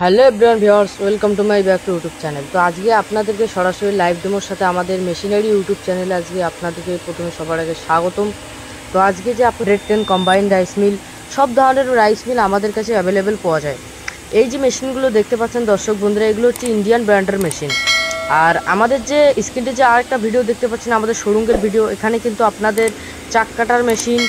hello everyone viewers welcome to my back to YouTube channel তো আজকে আপনাদেরকে সরাসরি লাইভ ডেমোর সাথে আমাদের মেশিনারি ইউটিউব চ্যানেলে আজকে আপনাদেরকে প্রথমে সবার আগে স্বাগতম তো আজকে যে আপনার টেন কম্বাইন্ড রাইস মিল সব ধরনের রাইস মিল আমাদের কাছে অ্যাভেলেবেল পাওয়া যায় এই যে মেশিনগুলো দেখতে পাচ্ছেন দর্শক বন্ধুরা এগুলো হচ্ছে ইন্ডিয়ান ব্র্যান্ডের মেশিন আর আমাদের যে স্ক্রিনটি যে আরেকটা ভিডিও দেখতে পাচ্ছেন আমাদের শোরুমের ভিডিও এখানে কিন্তু আপনাদের চাক কাটার মেশিন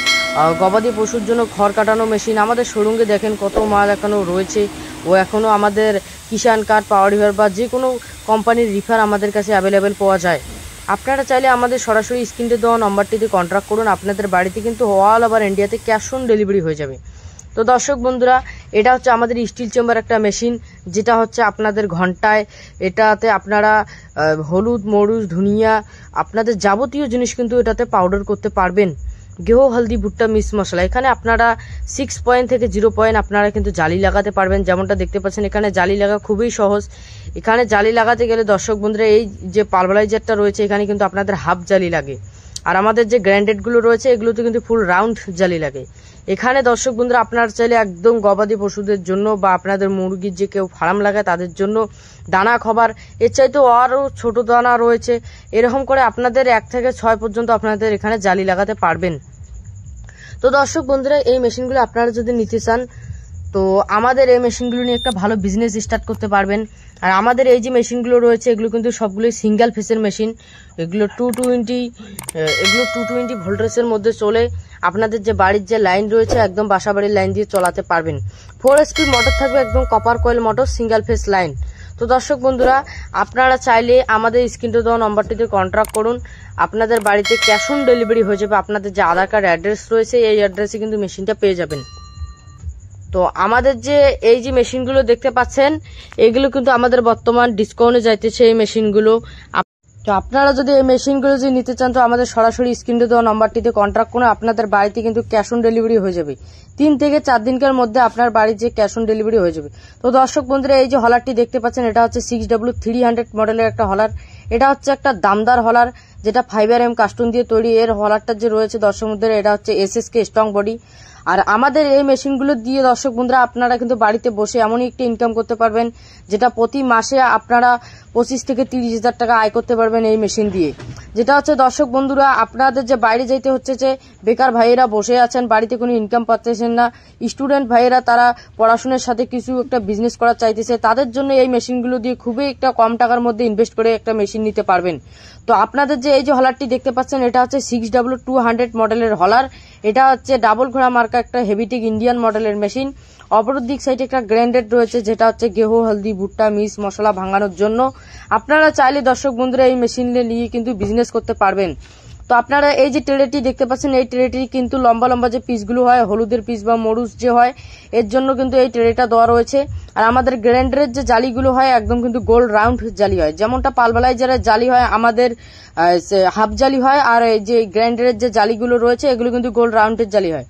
গবাদি পশুর জন্য খড় কাটানো মেশিন আমাদের শোরুঙ্গে দেখেন কত মাল এখনও রয়েছে ও এখনও আমাদের কিষাণ কার্ড পাওয়ার রিভার বা যে কোনো কোম্পানির রিফার আমাদের কাছে অ্যাভেলেবেল পাওয়া যায় আপনারা চাইলে আমাদের সরাসরি স্ক্রিনটে দেওয়া নম্বরটিতে কন্ট্যাক্ট করুন আপনাদের বাড়িতে কিন্তু অল ওভার ইন্ডিয়াতে ক্যাশ অন ডেলিভারি হয়ে যাবে তো দর্শক বন্ধুরা এটা হচ্ছে আমাদের স্টিল চেম্বার একটা মেশিন যেটা হচ্ছে আপনাদের ঘন্টায় এটাতে আপনারা হলুদ মরুচ ধনিয়া আপনাদের যাবতীয় জিনিস কিন্তু এটাতে পাউডার করতে পারবেন গেহ হলদি ভুট্টা মিক্স মশলা এখানে আপনারা সিক্স পয়েন্ট থেকে জিরো পয়েন্ট আপনারা কিন্তু জালি লাগাতে পারবেন যেমনটা দেখতে পাচ্ছেন এখানে জালি লাগা খুবই সহজ এখানে জালি লাগাতে গেলে দর্শক বন্ধুরা এই যে পালভারাইজারটা রয়েছে এখানে কিন্তু আপনাদের হাফ জালি লাগে আর আমাদের যে গ্র্যান্ডেডগুলো রয়েছে এগুলোতে কিন্তু ফুল রাউন্ড জালি লাগে এখানে দর্শক বন্ধুরা আপনার চাইলে একদম গবাদি পশুদের জন্য বা আপনাদের মুরগির যে কেউ ফার্ম লাগায় তাদের জন্য দানা খাবার এর চাইতেও আরও ছোট দানা রয়েছে এরকম করে আপনাদের এক থেকে ছয় পর্যন্ত আপনাদের এখানে জালি লাগাতে পারবেন তো দর্শক বন্ধুরা এই মেশিনগুলো আপনারা যদি নিতে চান তো আমাদের এই মেশিনগুলো নিয়ে একটা ভালো বিজনেস স্টার্ট করতে পারবেন আর আমাদের এই যে মেশিনগুলো রয়েছে এগুলো কিন্তু সবগুলোই সিঙ্গেল ফেসের মেশিন এগুলো টু টোয়েন্টি এগুলো টু টোয়েন্টি ভোল্টেজের মধ্যে চলে আপনাদের যে বাড়ির যে লাইন রয়েছে একদম বাসাবাড়ির লাইন দিয়ে চলাতে পারবেন ফোর স্পিড মোটর থাকবে একদম copper coil motor single phase line তো দর্শক বন্ধুরা আপনারা চাইলে আমাদের স্ক্রিনটো দেওয়া নম্বরটিতে কন্ট্যাক্ট করুন আপনাদের বাড়িতে ক্যাশ অন ডেলিভারি হয়ে যাবে আপনাদের যে আধার কার্ড অ্যাড্রেস রয়েছে এই অ্যাড্রেসে কিন্তু মেশিনটা পেয়ে যাবেন তো আমাদের যে এই যে মেশিনগুলো দেখতে পাচ্ছেন এগুলো কিন্তু আমাদের বর্তমান ডিসকাউন্টে যাইতেছে এই মেশিনগুলো তো আপনারা যদি এই মেশিনগুলো যদি নিতে চান তো আমাদের সরাসরি স্ক্রিন দেওয়া নম্বরটিতে কন্ট্যাক্ট করে আপনাদের বাড়িতে কিন্তু ক্যাশ অন ডেলিভারি হয়ে যাবে তিন থেকে চার দিনকার মধ্যে আপনার বাড়ির যে ক্যাশ অন ডেলিভারি হয়ে যাবে তো দর্শক বন্ধুরা এই যে হলারটি দেখতে পাচ্ছেন এটা হচ্ছে সিক্স ডাব্লু থ্রি হান্ড্রেড মডেলের একটা হলার এটা হচ্ছে একটা দামদার হলার যেটা ফাইবার এম কাস্টুন দিয়ে তৈরি এর হলারটা যে রয়েছে দর্শক বন্ধুরা এটা হচ্ছে S S K strong body আর আমাদের এই মেশিনগুলো দিয়ে দর্শক বন্ধুরা আপনারা কিন্তু বাড়িতে বসে এমনই একটি ইনকাম করতে পারবেন যেটা প্রতি মাসে আপনারা পঁচিশ থেকে তিরিশ হাজার টাকা আয় করতে পারবেন এই মেশিন দিয়ে যেটা হচ্ছে দর্শক বন্ধুরা আপনাদের যে বাইরে যেতে হচ্ছে যে বেকার ভাইয়েরা বসে আছেন বাড়িতে কোনো ইনকাম পাচ্ছেন না স্টুডেন্ট ভাইয়েরা তারা পড়াশোনার সাথে কিছু একটা বিজনেস করার চাইতেছে তাদের জন্য এই মেশিনগুলো দিয়ে খুবই একটা কম টাকার মধ্যে ইনভেস্ট করে একটা মেশিন নিতে পারবেন তো আপনাদের যে এই যে হলারটি দেখতে পাচ্ছেন এটা হচ্ছে সিক্স ডাব্লু টু হান্ড্রেড মডেলের হলার এটা হচ্ছে ডাবল ঘোড়া মার্কা একটা হেভিটিক ইন্ডিয়ান মডেলের মেশিন অপর দিক সাইডে একটা গ্র্যান্ডেড রয়েছে যেটা হচ্ছে গেহ হলদি ভুট্টা মিস মশলা ভাঙানোর জন্য আপনারা চাইলে দর্শক বন্ধুরা এই মেশিন নিয়ে কিন্তু বিজনেস করতে পারবেন তো আপনারা এই যে ট্রেটি দেখতে পাচ্ছেন এই ট্রেটি কিন্তু লম্বা লম্বা যে পিসগুলো হয় হলুদের পিস বা মরুচ যে হয় এর জন্য কিন্তু এই ট্রেটা দেওয়া রয়েছে আর আমাদের গ্রাইন্ডারের যে জালিগুলো হয় একদম কিন্তু গোল রাউন্ড জালি হয় যেমনটা পালবেলায় যারা জালি হয় আমাদের হাফ জালি হয় আর এই যে গ্রাইন্ডারের যে জালিগুলো রয়েছে এগুলো কিন্তু গোল রাউন্ডের জালি হয়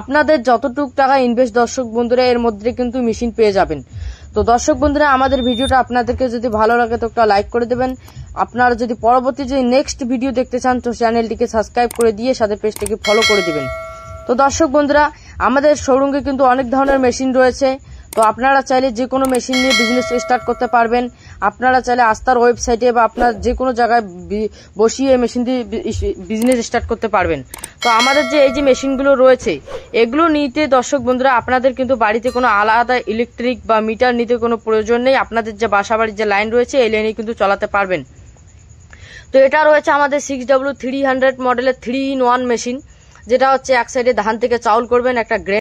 আপনাদের যতটুক টাকা ইনভেস্ট দর্শক বন্ধুরা এর মধ্যে কিন্তু মেশিন পেয়ে যাবেন তো দর্শক বন্ধুরা আমাদের ভিডিওটা আপনাদেরকে যদি ভালো লাগে তো একটা লাইক করে দেবেন আপনারা যদি পরবর্তী যদি নেক্সট ভিডিও দেখতে চান তো চ্যানেলটিকে সাবস্ক্রাইব করে দিয়ে সাথে পেজটিকে ফলো করে দিবেন তো দর্শক বন্ধুরা আমাদের শোরুমে কিন্তু অনেক ধরনের মেশিন রয়েছে তো আপনারা চাইলে যে কোনো মেশিন নিয়ে বিজনেস স্টার্ট করতে পারবেন আপনারা চাইলে আস্থার ওয়েবসাইটে বা আপনার যে কোনো জায়গায় বসিয়ে মেশিন দিয়ে বিজনেস স্টার্ট করতে পারবেন তো আমাদের যে এই যে মেশিনগুলো রয়েছে এগুলো নিতে দর্শক বন্ধুরা আপনাদের কিন্তু বাড়িতে কোনো আলাদা ইলেকট্রিক বা মিটার নিতে কোনো প্রয়োজন নেই আপনাদের যে বাসাবাড়ির যে লাইন রয়েছে এই লাইনে কিন্তু চলাতে পারবেন তো এটা রয়েছে আমাদের সিক্স ডাব্লু থ্রি হান্ড্রেড মডেলের থ্রি ইন ওয়ান মেশিন যেটা হচ্ছে এক সাইডে ধান থেকে চাউল করবেন একটা গ্রেন